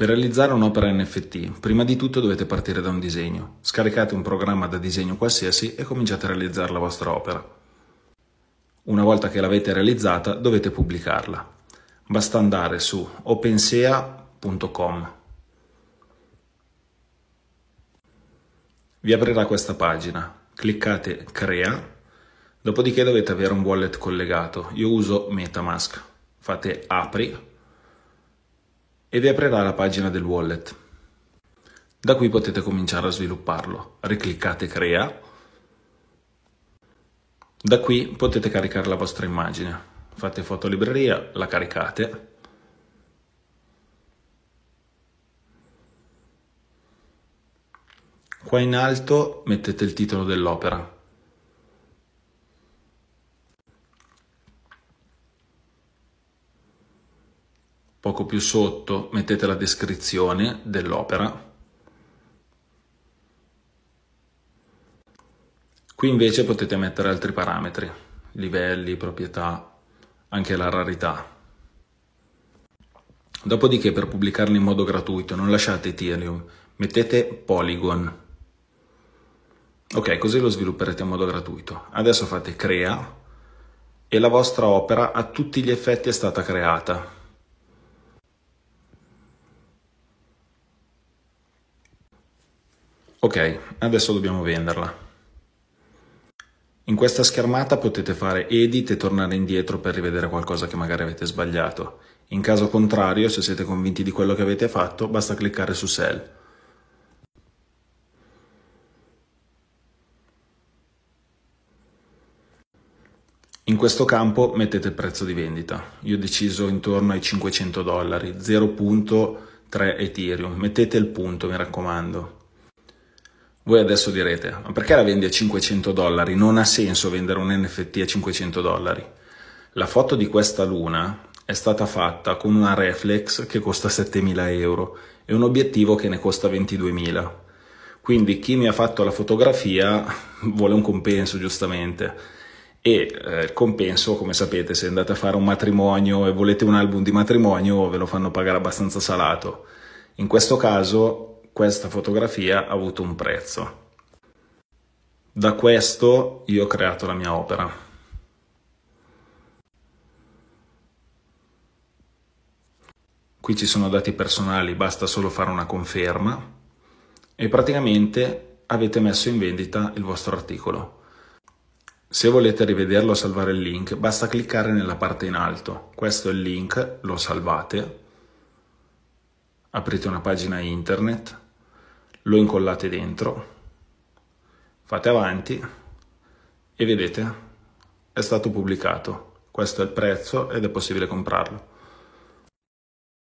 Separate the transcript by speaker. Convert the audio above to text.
Speaker 1: Per realizzare un'opera NFT, prima di tutto dovete partire da un disegno. Scaricate un programma da disegno qualsiasi e cominciate a realizzare la vostra opera. Una volta che l'avete realizzata, dovete pubblicarla. Basta andare su opensea.com. Vi aprirà questa pagina. Cliccate Crea, dopodiché dovete avere un wallet collegato. Io uso Metamask. Fate Apri e vi aprirà la pagina del wallet. Da qui potete cominciare a svilupparlo. Ricliccate crea. Da qui potete caricare la vostra immagine. Fate foto libreria, la caricate. Qua in alto mettete il titolo dell'opera. Poco più sotto mettete la descrizione dell'opera. Qui invece potete mettere altri parametri, livelli, proprietà, anche la rarità. Dopodiché per pubblicarli in modo gratuito non lasciate Ethereum, mettete Polygon. Ok, così lo svilupperete in modo gratuito. Adesso fate crea e la vostra opera a tutti gli effetti è stata creata. Ok, adesso dobbiamo venderla. In questa schermata potete fare edit e tornare indietro per rivedere qualcosa che magari avete sbagliato. In caso contrario, se siete convinti di quello che avete fatto, basta cliccare su Sell. In questo campo mettete il prezzo di vendita. Io ho deciso intorno ai 500 dollari, 0.3 Ethereum. Mettete il punto, mi raccomando. Voi adesso direte, ma perché la vendi a 500 dollari? Non ha senso vendere un NFT a 500 dollari. La foto di questa luna è stata fatta con una reflex che costa 7.000 euro e un obiettivo che ne costa 22.000. Quindi chi mi ha fatto la fotografia vuole un compenso, giustamente. E eh, il compenso, come sapete, se andate a fare un matrimonio e volete un album di matrimonio, ve lo fanno pagare abbastanza salato. In questo caso questa fotografia ha avuto un prezzo. Da questo io ho creato la mia opera. Qui ci sono dati personali, basta solo fare una conferma e praticamente avete messo in vendita il vostro articolo. Se volete rivederlo o salvare il link, basta cliccare nella parte in alto. Questo è il link, lo salvate, aprite una pagina internet lo incollate dentro, fate avanti e vedete è stato pubblicato. Questo è il prezzo ed è possibile comprarlo.